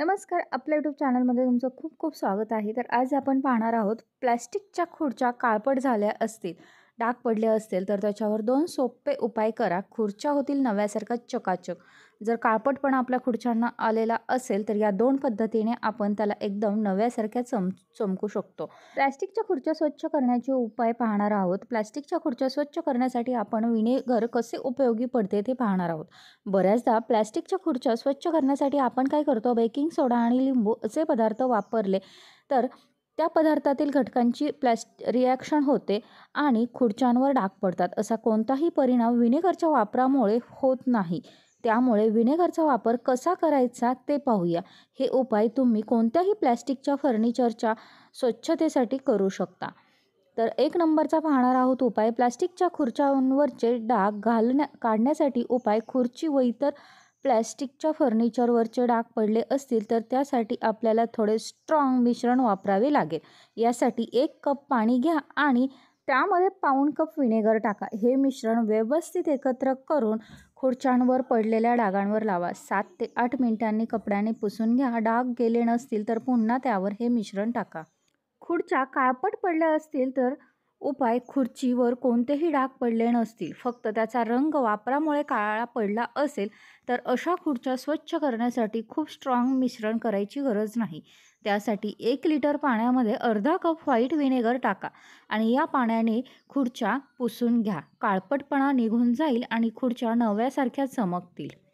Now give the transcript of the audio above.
नमस्कार आपल्या यूट्यूब चॅनलमध्ये तुमचं खूप खूप स्वागत आहे तर आज आपण पाहणार आहोत प्लॅस्टिकच्या खुर्च्या काळपट झाल्या असतील डाग पडले असतील तर त्याच्यावर दोन सोपे उपाय करा खुर्च्या होतील नव्यासारखा चकाचक जर काळपटपणा आपल्या खुर्च्यांना आलेला असेल तर या दोन पद्धतीने आपण त्याला एकदम नव्यासारख्या चम चमकू शकतो प्लॅस्टिकच्या खुर्च्या स्वच्छ करण्याचे उपाय पाहणार आहोत प्लॅस्टिकच्या खुर्च्या स्वच्छ करण्यासाठी आपण विनेगर कसे उपयोगी पडते ते पाहणार आहोत बऱ्याचदा प्लॅस्टिकच्या खुर्च्या स्वच्छ करण्यासाठी आपण काय करतो बेकिंग सोडा आणि लिंबू असे पदार्थ वापरले तर त्या पदार्थातील घटकांची प्लॅस् रिॲक्शन होते आणि खुर्च्यांवर डाग पडतात असा कोणताही परिणाम विनेगरच्या वापरामुळे होत नाही त्यामुळे विनेगरचा वापर कसा करायचा ते पाहूया हे उपाय तुम्ही कोणत्याही प्लॅस्टिकच्या फर्निचरच्या स्वच्छतेसाठी करू शकता तर एक नंबरचा पाहणार आहोत उपाय प्लास्टिकच्या खुर्च्यांवरचे डाग घालण्या काढण्यासाठी उपाय खुर्ची व इतर प्लॅस्टिकच्या फर्निचरवरचे डाग पडले असतील तर त्यासाठी आपल्याला थोडे स्ट्रॉंग मिश्रण वापरावे लागेल यासाठी एक कप पाणी घ्या आणि त्यामध्ये पाऊण कप विनेगर टाका हे मिश्रण व्यवस्थित एकत्र करून खुर्च्यांवर पडलेल्या डागांवर लावा सात ते आठ मिनिटांनी कपड्याने पुसून घ्या डाग गेले नसतील तर पुन्हा त्यावर हे मिश्रण टाका खुर्च्या काळपट पडल्या असतील तर उपाय खुर्चीवर कोणतेही डाग पडले नसतील फक्त त्याचा रंग वापरामुळे काळा पडला असेल तर अशा खुर्च्या स्वच्छ करण्यासाठी खूप स्ट्रॉंग मिश्रण करायची गरज नाही त्यासाठी एक लिटर पाण्यामध्ये अर्धा कप व्हाईट व्हिनेगर टाका आणि या पाण्याने खुर्च्या पुसून घ्या काळपटपणा निघून जाईल आणि खुर्च्या नव्यासारख्या चमकतील